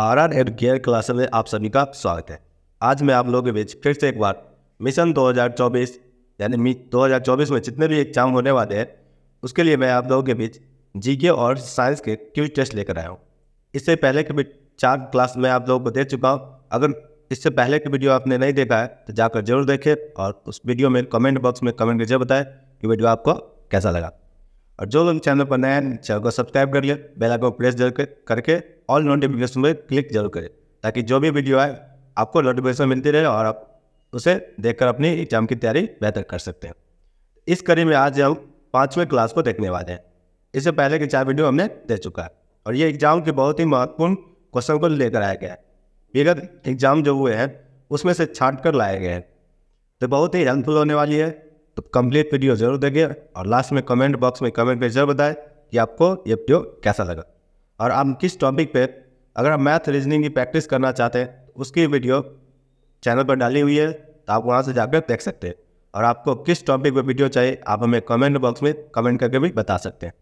Are आर एड गेयर क्लास में आप सभी का स्वागत है आज मैं आप लोगों के बीच फिर से एक बार मिशन 2024 यानी मी 2024 में जितने भी एग्जाम होने वाले हैं उसके लिए मैं आप लोगों के बीच जीके और साइंस के क्यूज टेस्ट लेकर आया हूँ इससे पहले के भी चार क्लास मैं आप लोगों को दे चुका हूँ अगर इससे पहले की वीडियो आपने नहीं देखा है तो जाकर जरूर देखें और उस वीडियो में कमेंट बॉक्स में कमेंट करके बताएं कि वीडियो आपको कैसा लगा और जो लोग चैनल पर नए हैं चैनल को सब्सक्राइब कर लिए बेल आइकन प्रेस करके ऑल नोटिफिकेशन पर क्लिक जरूर करें ताकि जो भी वीडियो आए आपको नोटिफिकेशन मिलती रहे और आप उसे देखकर अपनी एग्जाम की तैयारी बेहतर कर सकते हैं इस कड़ी में आज हम पाँचवें क्लास को देखने वाले हैं इससे पहले के चार वीडियो हमने दे चुका है और ये एग्जाम के बहुत ही महत्वपूर्ण क्वेश्चन को लेकर आया गया है विगत एग्जाम जो हुए हैं उसमें से छाट कर लाए गए हैं तो बहुत ही हेल्पफुल होने वाली है तो कंप्लीट वीडियो जरूर देखिए और लास्ट में कमेंट बॉक्स में कमेंट पर जरूर बताएं कि आपको ये वीडियो कैसा लगा और आप किस टॉपिक पे अगर आप मैथ रीजनिंग की प्रैक्टिस करना चाहते हैं तो उसकी वीडियो चैनल पर डाली हुई है तो आप वहाँ से जाकर देख सकते हैं और आपको किस टॉपिक पर वीडियो चाहिए आप हमें कमेंट बॉक्स में कमेंट करके भी बता सकते हैं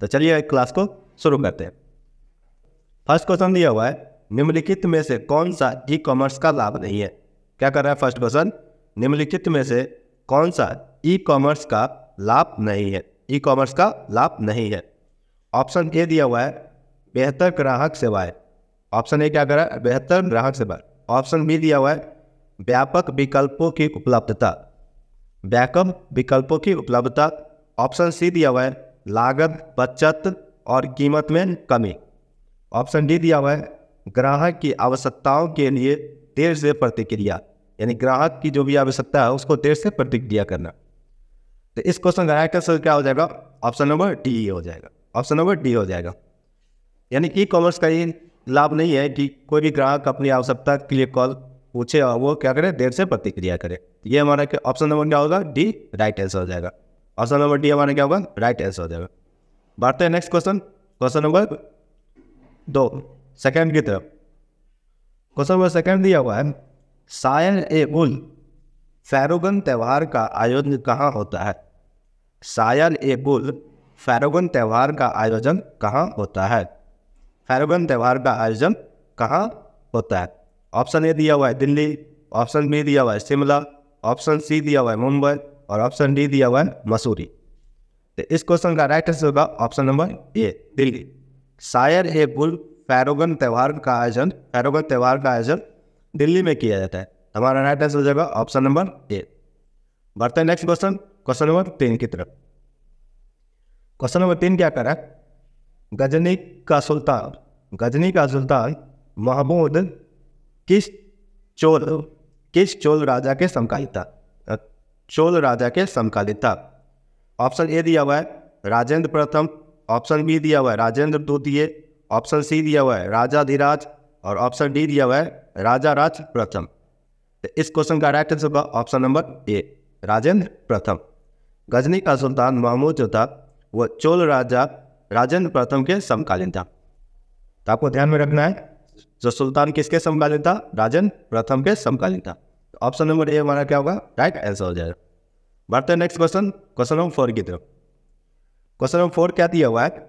तो चलिए क्लास को शुरू करते हैं फर्स्ट क्वेश्चन दिया हुआ है निम्नलिखित में से कौन सा ई कॉमर्स का लाभ नहीं है क्या कर रहा है फर्स्ट क्वेश्चन निम्नलिखित में से कौन सा ई कॉमर्स का लाभ नहीं है ई कॉमर्स का लाभ नहीं है ऑप्शन ए दिया हुआ है बेहतर ग्राहक सेवाएं ऑप्शन ए क्या करा है बेहतर ग्राहक सेवा ऑप्शन बी दिया हुआ है व्यापक विकल्पों की उपलब्धता व्यापक विकल्पों की उपलब्धता ऑप्शन सी दिया हुआ है लागत बचत और कीमत में कमी ऑप्शन डी दिया हुआ है ग्राहक की आवश्यकताओं के लिए देर से प्रतिक्रिया यानी ग्राहक की जो भी आवश्यकता है उसको देर से प्रतिक्रिया करना तो इस क्वेश्चन का राइट आंसर क्या हो जाएगा ऑप्शन नंबर डी हो जाएगा ऑप्शन नंबर डी हो जाएगा यानी ई कॉमर्स का ये लाभ नहीं है कि कोई भी ग्राहक अपनी आवश्यकता के लिए कॉल पूछे और वो क्या करे देर से प्रतिक्रिया करे तो ये हमारा ऑप्शन नंबर क्या होगा डी राइट आंसर हो जाएगा ऑप्शन नंबर डी हमारा क्या होगा राइट आंसर हो जाएगा बढ़ते हैं नेक्स्ट क्वेश्चन क्वेश्चन नंबर दो सेकेंड की तरफ क्वेश्चन नंबर सेकेंड दिया हुआ है सायन ए उल फैरोगन त्यौहार का आयोजन कहाँ होता है सायन ए उल फैरोगन त्यौहार का आयोजन कहाँ होता है फैरोगन त्यौहार का आयोजन कहाँ होता है ऑप्शन ए दिया हुआ है दिल्ली ऑप्शन बी दिया हुआ है शिमला ऑप्शन सी दिया हुआ है मुंबई और ऑप्शन डी दिया हुआ है मसूरी तो इस क्वेश्चन का राइट आंसर होगा ऑप्शन नंबर ए दिल्ली शायर ए बुल फैरोगन त्यौहार का आयोजन फैरोगन त्यौहार का आयोजन दिल्ली में किया जाता है हमारा राइट आंसर हो जाएगा ऑप्शन नंबर ए बढ़ते हैं नेक्स्ट क्वेश्चन क्वेश्चन नंबर तीन की तरफ क्वेश्चन नंबर तीन क्या कर रहा है गजनी का सुल्तान गजनी का सुल्तान महमूद किस चोल किस चोल राजा के समकालिक था चोल राजा के समकालिक था ऑप्शन ए दिया हुआ है राजेंद्र प्रथम ऑप्शन बी दिया हुआ है राजेंद्र द्वितीय ऑप्शन सी दिया हुआ है राजा धीराज और ऑप्शन डी दिया हुआ है राजा राज प्रथम तो इस क्वेश्चन का राइट आंसर होगा ऑप्शन नंबर ए राजेंद्र प्रथम गजनी का सुल्तान महमूद जो था वह चोल राजा राजेंद्र प्रथम के समकालीन था तो आपको ध्यान में रखना है जो सुल्तान किसके समकालीन था राजेंद्र प्रथम के समकालीन था ऑप्शन नंबर ए हमारा क्या होगा राइट आंसर हो जाएगा बढ़ते next question question number four की तरफ क्वेश्चन नंबर फोर क्या दिया हुआ है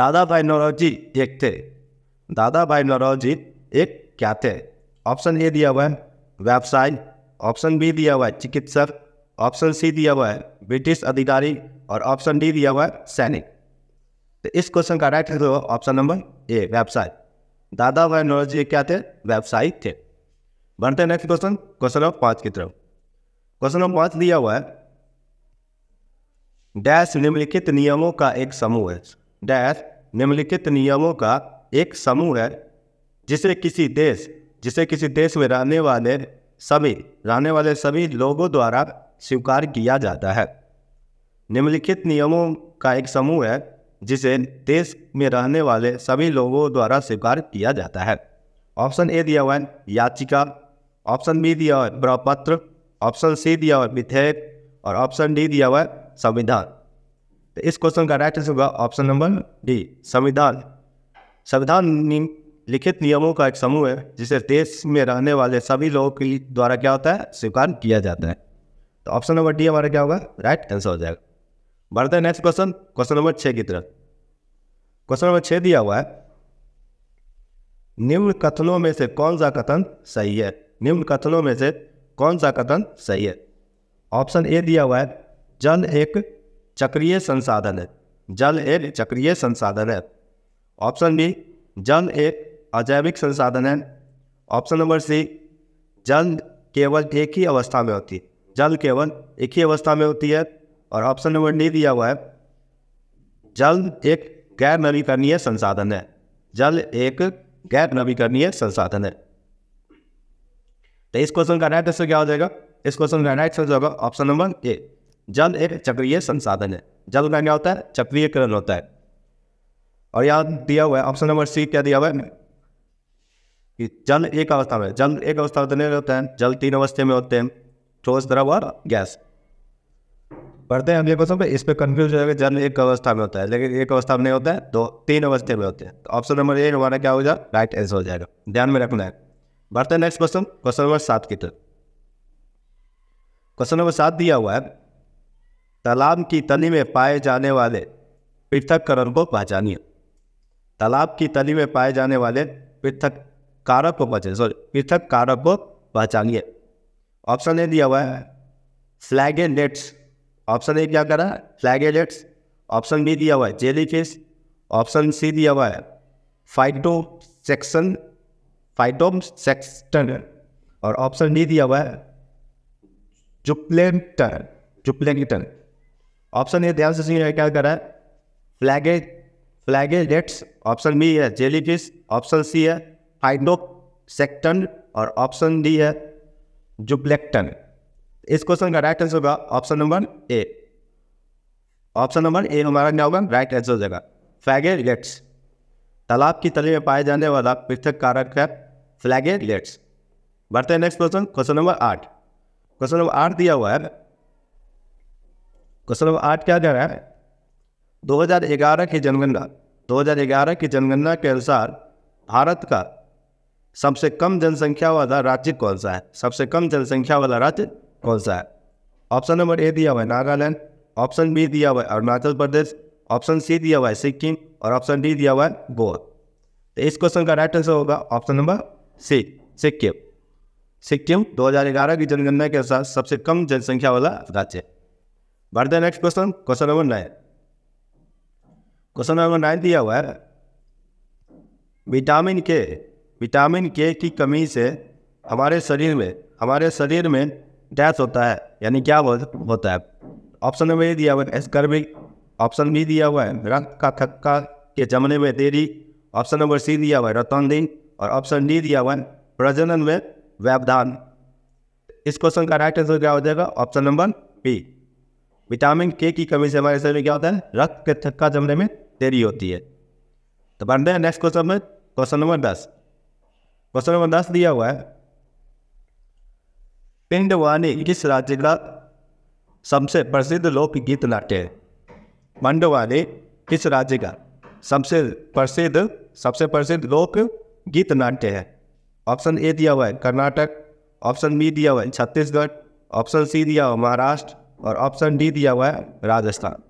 दादा भाई नौरोजी एक थे दादा भाई नौरोजी एक क्या थे ऑप्शन ए दिया हुआ है व्यवसाय ऑप्शन बी दिया हुआ है चिकित्सक ऑप्शन सी दिया हुआ है ब्रिटिश अधिकारी और ऑप्शन डी दिया हुआ है सैनिक तो इस क्वेश्चन का right answer option number A व्यवसाय दादा भाई नौरोजी क्या थे व्यवसायी थे बढ़ते हैं नेक्स्ट क्वेश्चन क्वेश्चन नंबर पाँच की तरफ क्वेश्चन नंबर पाँच दिया हुआ है डैश निम्नलिखित नियमों का एक समूह है डैश निम्नलिखित नियमों का एक समूह है जिसे किसी देश जिसे किसी देश में रहने वाले सभी रहने वाले सभी लोगों द्वारा स्वीकार किया जाता है निम्नलिखित नियमों का एक समूह है जिसे देश में रहने वाले सभी लोगों द्वारा स्वीकार किया जाता है ऑप्शन ए दिया हुआ है याचिका ऑप्शन बी दिया हुआ है प्रपत्र ऑप्शन सी दिया हुआ है विधेयक और ऑप्शन डी दिया हुआ है संविधान तो इस क्वेश्चन का राइट आंसर होगा ऑप्शन नंबर डी संविधान संविधान लिखित नियमों का एक समूह है जिसे देश में रहने वाले सभी लोगों के द्वारा क्या होता है स्वीकार किया जाता है तो ऑप्शन नंबर डी हमारा क्या होगा राइट आंसर हो जाएगा बढ़ते हैं नेक्स्ट क्वेश्चन क्वेश्चन नंबर छः की तरफ क्वेश्चन नंबर छः दिया हुआ है निम्न कथनों में से कौन सा कथन सही है निम्न कथनों में से कौन सा कथन सही है ऑप्शन ए दिया हुआ है जल एक चक्रीय संसाधन है जल एक चक्रीय संसाधन है ऑप्शन बी जल एक अजैविक संसाधन है ऑप्शन नंबर सी जल केवल एक ही अवस्था में होती है जल केवल एक ही अवस्था में होती है और ऑप्शन नंबर डी दिया हुआ है जल एक गैर नवीकरणीय संसाधन है जल एक गैर नवीकरणीय संसाधन है तो इस क्वेश्चन का राइट आंसर क्या हो जाएगा इस क्वेश्चन का राइट आंसर होगा ऑप्शन नंबर ए जल एक चक्रीय संसाधन है जल का क्या होता है चक्रीयकरण होता है और यहाँ दिया हुआ है ऑप्शन नंबर सी क्या दिया हुआ है कि जल एक अवस्था में जल एक अवस्था में होता है जल तीन अवस्था में होते हैं ठोस द्रव और गैस पढ़ते हैं अगले क्वेश्चन पे इस पे कंफ्यूज हो जाएगा जन्म एक अवस्था में होता है लेकिन एक अवस्था में नहीं होता है दो तीन अवस्था में होते हैं तो ऑप्शन नंबर एक हमारा क्या हो जाएगा राइट आंसर हो जाएगा ध्यान में रखना है बढ़ते हैं नेक्स्ट क्वेश्चन क्वेश्चन नंबर सात की तरफ क्वेश्चन नंबर सात दिया हुआ है तालाब की तली में पाए जाने वाले पृथककरण को पहचानिए तालाब की तली में पाए जाने वाले पृथक कारक को पहचान सॉरी पृथक कारक को पहचानिए ऑप्शन ए दिया हुआ है नेट्स ऑप्शन ए क्या करा फ्लैग एजेट्स ऑप्शन बी दिया हुआ है जेली फिश ऑप्शन सी दिया हुआ है फाइटो सेक्शन फाइटोम सेक्सटन और ऑप्शन डी दिया हुआ है जुप्लेटन जुप्लेटन ऑप्शन ए ध्यान से सुनिए क्या कर रहा है फ्लैगे फ्लैगे डेट्स ऑप्शन बी है जेली फिश ऑप्शन सी है फाइटो सेक्टन और ऑप्शन डी है जुप्लेक्टन इस क्वेश्चन का राइट आंसर होगा option number A option number A हमारा क्या होगा राइट आंसर हो जाएगा फ्लैगेलेट्स तालाब की तली में पाए जाने वाला पृथक कारक है फ्लैगेलेट्स बढ़ते हैं नेक्स्ट क्वेश्चन क्वेश्चन नंबर आठ क्वेश्चन नंबर आठ दिया हुआ है क्वेश्चन नंबर आठ क्या कह रहा है 2011 की जनगणना 2011 की जनगणना के अनुसार भारत का सबसे कम जनसंख्या वाला राज्य कौन सा है सबसे कम जनसंख्या वाला राज्य कौन सा है ऑप्शन नंबर ए दिया हुआ है नागालैंड ऑप्शन बी दिया हुआ है अरुणाचल प्रदेश ऑप्शन सी दिया हुआ है सिक्किम और ऑप्शन डी दिया हुआ है गोवा तो इस क्वेश्चन का राइट आंसर होगा option number C Sikkim Sikkim 2011 की जनगणना के अनुसार सबसे कम जनसंख्या वाला राज्य है बढ़ते next question question number nine question number nine दिया हुआ है विटामिन के विटामिन के की कमी से हमारे शरीर में हमारे शरीर में डैश होता है यानी क्या होता है ऑप्शन नंबर ये दिया हुआ है एस्कर भी ऑप्शन बी दिया हुआ है रंग का थक्का के जमने में देरी ऑप्शन नंबर सी दिया हुआ है रतन दिन और ऑप्शन डी दिया हुआ है प्रजनन में व्यवधान इस क्वेश्चन का राइट आंसर क्या हो जाएगा ऑप्शन नंबर बी विटामिन के की कमी से हमारे शरीर में क्या होता है रक्त के थक्का जमने में देरी होती है तो बढ़ते हैं नेक्स्ट क्वेश्चन में क्वेश्चन नंबर दस क्वेश्चन नंबर दस दिया हुआ है पिंडवानी किस राज्य का सबसे प्रसिद्ध लोकगीत नाट्य है मंडवानी किस राज्य का सबसे प्रसिद्ध सबसे प्रसिद्ध लोक गीत नाट्य है ऑप्शन ए दिया हुआ है कर्नाटक ऑप्शन बी दिया हुआ है छत्तीसगढ़ ऑप्शन सी दिया हुआ महाराष्ट्र और ऑप्शन डी दिया हुआ है राजस्थान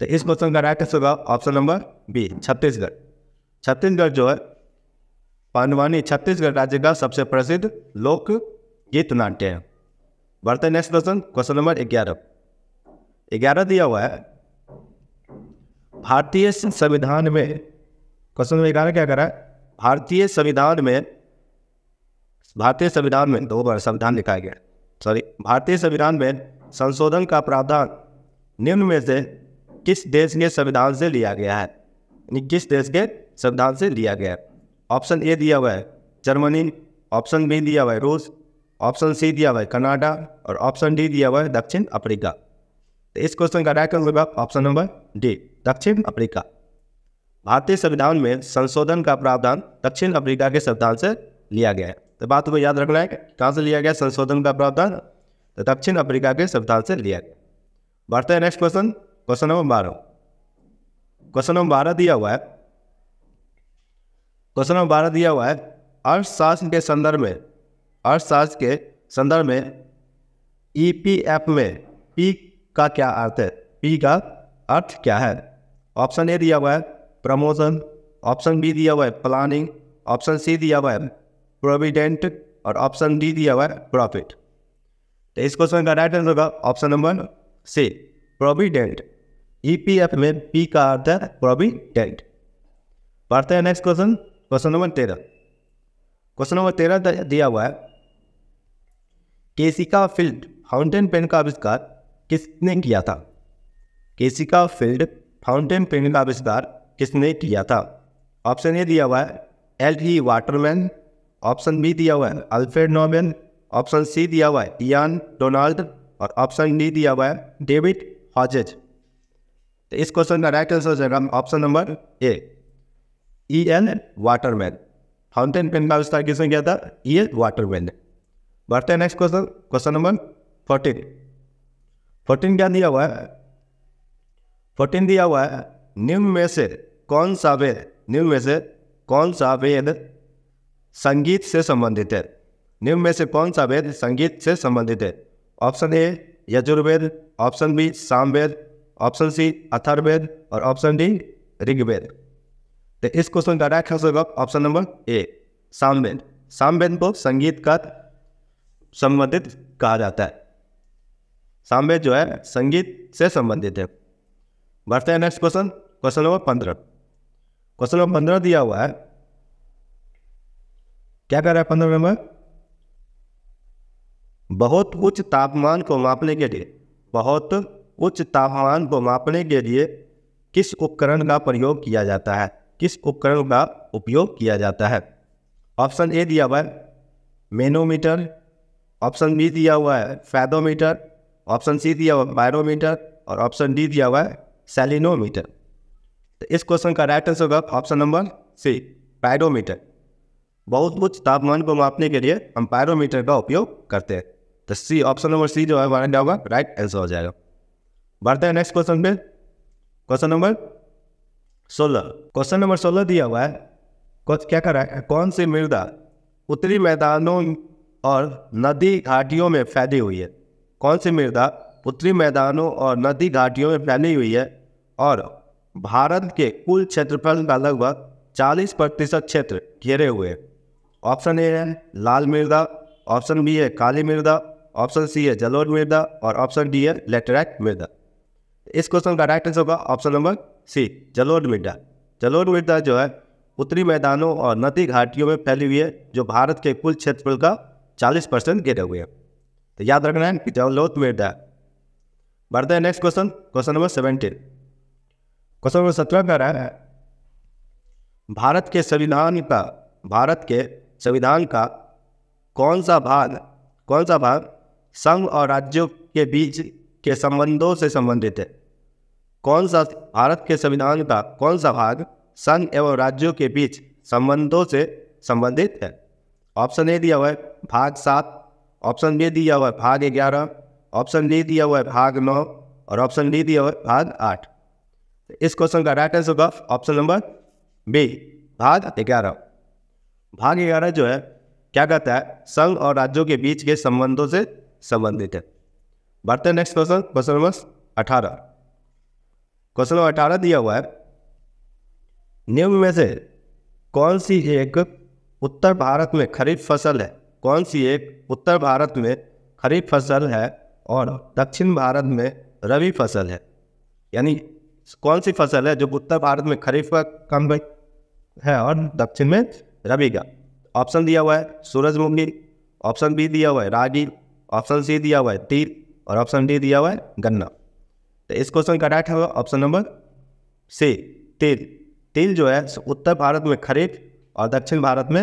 तो इस क्वेश्चन का राइट आंसर होगा option number B Chhattisgarh Chhattisgarh जो है पांडवानी छत्तीसगढ़ राज्य का सबसे प्रसिद्ध लोक गीत नाट्य है बढ़ते नेक्स्ट क्वेश्चन क्वेश्चन नंबर ग्यारह ग्यारह दिया हुआ है भारतीय संविधान में क्वेश्चन नंबर ग्यारह क्या करा है भारतीय संविधान में भारतीय संविधान में दो बार संविधान लिखा गया सॉरी भारतीय संविधान में संशोधन का प्रावधान निम्न में से किस देश के संविधान से लिया गया है यानी किस देश के संविधान से लिया गया है ऑप्शन ए दिया हुआ है जर्मनी ऑप्शन बी दिया हुआ है रूस ऑप्शन सी दिया हुआ है कनाडा और ऑप्शन डी दिया हुआ है दक्षिण अफ्रीका तो इस क्वेश्चन का राइट आंसर होगा ऑप्शन नंबर डी दक्षिण अफ्रीका भारतीय संविधान में संशोधन का प्रावधान दक्षिण अफ्रीका के संविधान से लिया गया है तो बात को याद रखना है कहाँ से लिया गया संशोधन का प्रावधान तो दक्षिण अफ्रीका के संविधान से लिया गया बढ़ते हैं नेक्स्ट क्वेश्चन क्वेश्चन नंबर बारह क्वेश्चन नंबर बारह दिया हुआ है क्वेश्चन नंबर बारह दिया हुआ है अर्थशास्त्र के संदर्भ में अर्थशास्त्र के संदर्भ में ई पी एफ में पी का क्या अर्थ है पी का अर्थ क्या है ऑप्शन ए दिया हुआ है प्रमोशन ऑप्शन बी दिया हुआ है प्लानिंग ऑप्शन सी दिया हुआ है प्रोविडेंट और ऑप्शन डी दिया हुआ है प्रॉफिट तो इस क्वेश्चन का राइट आंसर होगा option number C provident EPF में पी का अर्थ है प्रोविडेंट पढ़ते हैं नेक्स्ट क्वेश्चन क्वेश्चन नंबर तेरह क्वेश्चन नंबर तेरह दिया हुआ है केसिका फील्ड फाउंटेन पेन का आविष्कार किसने किया था केसिका फील्ड फाउंटेन पेन का आविष्कार किसने किया था ऑप्शन ए दिया हुआ है L E Waterman option B दिया हुआ है अल्फ्रेड नोबेल ऑप्शन सी दिया हुआ है इयान डोनाल्ड और ऑप्शन डी दिया हुआ है डेविड हॉजेज तो इस क्वेश्चन का राइट आंसर हो जाएगा option number A E N Waterman fountain pen का आविष्कार किसने किया था ई एन वाटरमैन बढ़ते हैं next question question number fourteen fourteen क्या दिया हुआ है फोर्टीन दिया हुआ है निम्न में से कौन सा वेद निम्न में से कौन सा वेद संगीत से संबंधित है निम्न में से कौन सा वेद संगीत से संबंधित है option A Yajurveda option B Samaveda option C Atharvaveda और ऑप्शन डी ऋग्वेद तो इस क्वेश्चन का राइट आंसर होगा option number A Samaveda Samaveda को संगीत का संबंधित कहा जाता है सामवेद जो है संगीत से संबंधित है बढ़ते हैं नेक्स्ट क्वेश्चन क्वेश्चन नंबर पंद्रह क्वेश्चन नंबर पंद्रह दिया हुआ है क्या कह रहा है पंद्रह नंबर बहुत उच्च तापमान को मापने के लिए बहुत उच्च तापमान को मापने के लिए किस उपकरण का प्रयोग किया जाता है किस उपकरण का उपयोग किया जाता है ऑप्शन ए दिया हुआ है मेनोमीटर ऑप्शन बी दिया हुआ है फैदोमीटर ऑप्शन सी दिया हुआ है बायरोमीटर और ऑप्शन डी दिया हुआ है सेलिनोमीटर तो इस क्वेश्चन का राइट आंसर होगा ऑप्शन नंबर सी पायरोमीटर बहुत उच्च तापमान को मापने के लिए हम पायरोमीटर का उपयोग करते हैं तो सी ऑप्शन नंबर सी जो है हमारा होगा राइट आंसर हो जाएगा बढ़ते हैं नेक्स्ट क्वेश्चन पे क्वेश्चन नंबर सोलह क्वेश्चन नंबर सोलह दिया हुआ है क्या कर रहा है कौन सी मृदा उत्तरी मैदानों और नदी घाटियों में फैली हुई है कौन सी मृदा उत्तरी मैदानों और नदी घाटियों में फैली हुई है और भारत के कुल क्षेत्रफल का लगभग 40 प्रतिशत क्षेत्र घेरे हुए हैं ऑप्शन ए है लाल मृदा ऑप्शन बी है काली मृदा ऑप्शन सी है जलोर मृदा और ऑप्शन डी है लेटेराइट मृदा इस क्वेश्चन का राइट आंसर होगा ऑप्शन नंबर सी जलोर मृदा जलोर मृदा जो है उत्तरी मैदानों और नदी घाटियों में फैली हुई है जो भारत के कुल क्षेत्रफल का चालीस परसेंट गेट हैं तो याद रखना है डवलोथ तो वेट दैट बढ़ते हैं next question question number seventeen question number सत्रह का रहा है भारत के संविधान का भारत के संविधान का कौन सा भाग कौन सा भाग संघ और राज्यों के बीच के संबंधों से संबंधित है कौन सा भारत के संविधान का कौन सा भाग संघ एवं राज्यों के बीच संबंधों से संबंधित है ऑप्शन ए दिया हुआ है भाग सात ऑप्शन बी दिया हुआ है भाग ग्यारह ऑप्शन डी दिया हुआ है भाग नौ और ऑप्शन डी दिया हुआ है भाग आठ तो इस क्वेश्चन का राइट आंसर होगा ऑप्शन नंबर बी भाग ग्यारह भाग ग्यारह जो है क्या कहता है संघ और राज्यों के बीच के संबंधों से संबंधित है बढ़ते हैं नेक्स्ट क्वेश्चन क्वेश्चन नंबर अठारह क्वेश्चन नंबर अठारह दिया हुआ है निम्न में से कौन सी एक उत्तर भारत में खरीफ फसल है कौन सी एक उत्तर भारत में खरीफ फसल है और दक्षिण भारत में रबी फसल है यानी कौन सी फसल है जो उत्तर भारत में खरीफ का कम है और दक्षिण में रबी का ऑप्शन दिया हुआ है सूरजमुखी ऑप्शन बी दिया हुआ है रागी ऑप्शन सी दिया हुआ है तिल और ऑप्शन डी दिया हुआ है गन्ना तो इस क्वेश्चन का राइट होगा ऑप्शन नंबर सी तिल तिल जो है उत्तर भारत में खरीफ और दक्षिण भारत में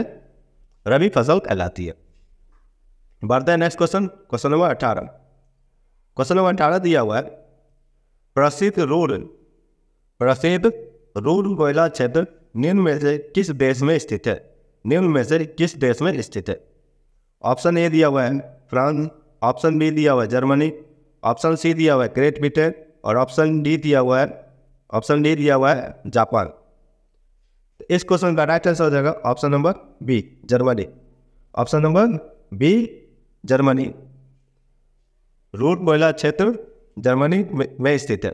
रबी फसल कहलाती है बढ़ते हैं नेक्स्ट क्वेश्चन क्वेश्चन नंबर अठारह क्वेश्चन नंबर अठारह दिया हुआ है प्रसिद्ध रूर प्रसिद्ध रूर कोयला क्षेत्र निम्न में से किस देश में स्थित है निम्न में से किस देश में स्थित है ऑप्शन ए दिया हुआ है फ्रांस ऑप्शन बी दिया हुआ है जर्मनी ऑप्शन सी दिया हुआ है ग्रेट ब्रिटेन और ऑप्शन डी दिया हुआ है ऑप्शन डी दिया हुआ है जापान तो इस क्वेश्चन का राइट आंसर हो जाएगा option number B Germany option number B Germany Ruhr कोयला क्षेत्र जर्मनी में स्थित है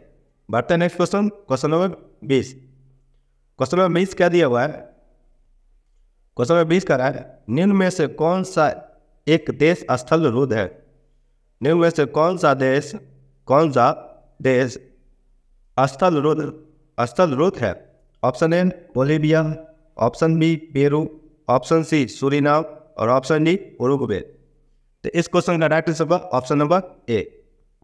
बढ़ते हैं नेक्स्ट क्वेश्चन क्वेश्चन नंबर बीस क्वेश्चन नंबर बीस क्या दिया हुआ है क्वेश्चन नंबर बीस कह रहा है निम्न में से कौन सा एक देश स्थल रुद्ध है निम्न में से कौन सा देश कौन सा देश स्थल रुद्ध स्थल रुद्ध है option A Bolivia option B Peru option C Suriname और ऑप्शन डी उरुग्वे तो इस क्वेश्चन का राइट आंसर होगा option number A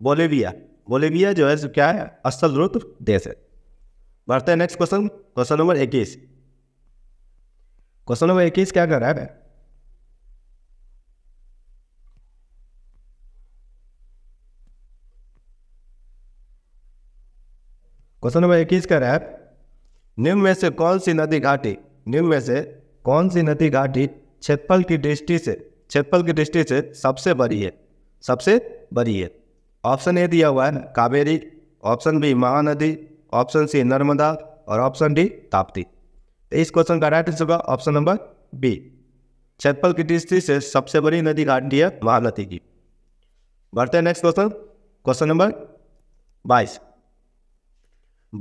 Bolivia Bolivia जो है क्या है असल रुद्र देश है बढ़ते हैं नेक्स्ट क्वेश्चन क्वेश्चन नंबर इक्कीस क्वेश्चन नंबर इक्कीस क्या कर रहा है क्वेश्चन नंबर इक्कीस का रैप निम्न में से कौन सी नदी घाटी निम्न में से कौन सी नदी घाटी क्षेत्रफल की दृष्टि से क्षेत्रफल की दृष्टि से सबसे बड़ी है सबसे बड़ी है ऑप्शन ए दिया हुआ है Kaveri option B Mahanadi option C Narmada और ऑप्शन डी ताप्ती तो इस क्वेश्चन का राइट आंसर होगा ऑप्शन नंबर बी क्षेत्रफल की दृष्टि से सबसे बड़ी नदी घाटी है महानदी की बढ़ते हैं नेक्स्ट क्वेश्चन क्वेश्चन नंबर बाईस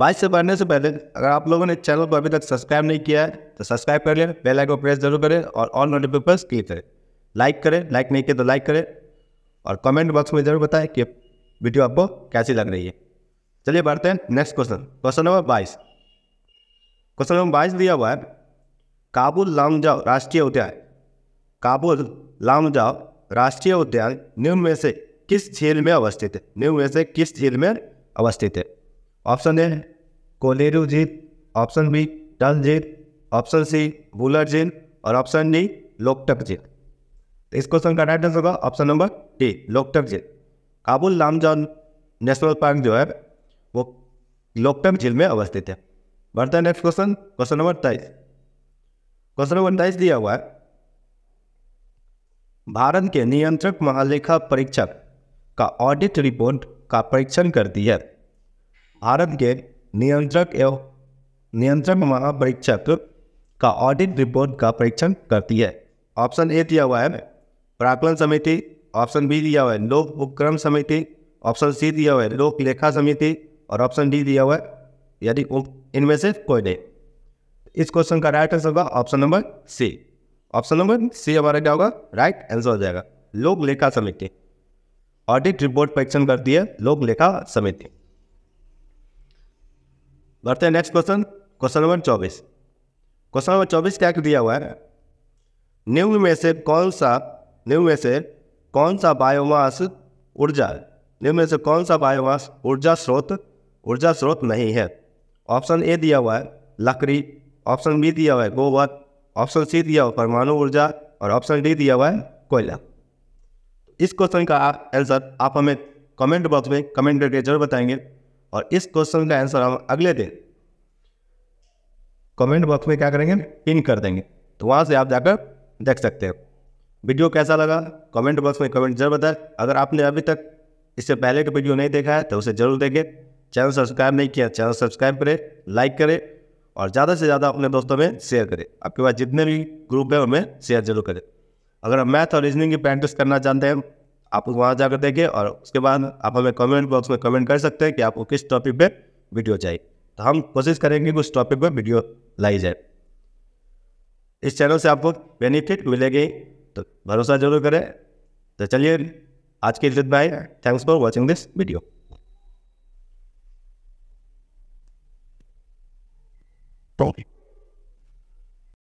बाइस से बढ़ने से पहले अगर आप लोगों ने चैनल को अभी तक सब्सक्राइब नहीं किया है तो सब्सक्राइब कर लें बेल आइकन प्रेस जरूर करें और ऑल नोटिफिकेशन क्लिक करें लाइक करें लाइक नहीं किया तो लाइक करें और कमेंट बॉक्स में जरूर बताएं कि वीडियो आपको कैसी लग रही है चलिए बढ़ते हैं नेक्स्ट क्वेश्चन क्वेश्चन नंबर बाईस क्वेश्चन नंबर बाईस दिया हुआ है काबुल लामजाओ राष्ट्रीय उद्यान काबुल लामजाओ राष्ट्रीय उद्यान न्यू में से किस झील में अवस्थित है न्यू में से किस झील में अवस्थित है ऑप्शन ए कोलेरू जीत ऑप्शन बी डल जीत ऑप्शन सी बुलर झील और ऑप्शन डी लोकटक झील तो इस क्वेश्चन का राइट आंसर होगा ऑप्शन नंबर डी लोकटक जीत काबुल लामजान नेशनल पार्क जो है वो लोकटक झील में अवस्थित है बढ़ता है नेक्स्ट क्वेश्चन क्वेश्चन नंबर तेईस क्वेश्चन नंबर तेईस दिया हुआ है भारत के नियंत्रक महालेखा परीक्षक का ऑडिट रिपोर्ट का परीक्षण करती है भारत के नियंत्रक एवं नियंत्रक महापरीक्षक का ऑडिट रिपोर्ट का परीक्षण करती है ऑप्शन ए दिया हुआ है प्राकलन समिति ऑप्शन बी दिया हुआ है लोक उपक्रम समिति ऑप्शन सी दिया हुआ है लोक लेखा समिति और ऑप्शन डी दिया हुआ है यदि इनमें से कोई नहीं इस क्वेश्चन का राइट आंसर होगा option number C option number C हमारा क्या होगा राइट आंसर हो जाएगा लोक लेखा समिति ऑडिट रिपोर्ट परीक्षण करती है लोक लेखा समिति बढ़ते हैं नेक्स्ट क्वेश्चन क्वेश्चन नंबर चौबीस क्वेश्चन नंबर चौबीस क्या दिया हुआ है न्यू में से कौन सा न्यू में से कौन सा बायोमास ऊर्जा न्यू में से कौन सा बायोमास ऊर्जा स्रोत ऊर्जा स्रोत नहीं है ऑप्शन ए दिया हुआ है लकड़ी ऑप्शन बी दिया हुआ है गोबर ऑप्शन सी दिया हुआ परमाणु ऊर्जा और ऑप्शन डी दिया हुआ है कोयला इस क्वेश्चन का आंसर आप, आप हमें कमेंट बॉक्स में कमेंट करके जरूर बताएंगे और इस क्वेश्चन का आंसर हम अगले दिन कमेंट बॉक्स में क्या करेंगे पिन कर देंगे तो वहाँ से आप जाकर देख सकते हैं वीडियो कैसा लगा कमेंट बॉक्स में कमेंट जरूर बताएं अगर आपने अभी तक इससे पहले का वीडियो नहीं देखा है तो उसे जरूर देखें चैनल सब्सक्राइब नहीं किया चैनल सब्सक्राइब करें लाइक करें और ज़्यादा से ज़्यादा अपने दोस्तों में शेयर करें आपके पास जितने भी ग्रुप है उनमें शेयर जरूर करें अगर आप मैथ और रीजनिंग की प्रैक्टिस करना चाहते हैं आप वहाँ जाकर देखिए और उसके बाद आप हमें कमेंट बॉक्स में कमेंट कर सकते हैं कि आपको किस टॉपिक पे वीडियो चाहिए तो हम कोशिश करेंगे कि उस टॉपिक पे वीडियो लाई जाए इस चैनल से आपको बेनिफिट मिलेगी तो भरोसा जरूर करें तो चलिए आज के लिए bye thanks for watching this video Okay.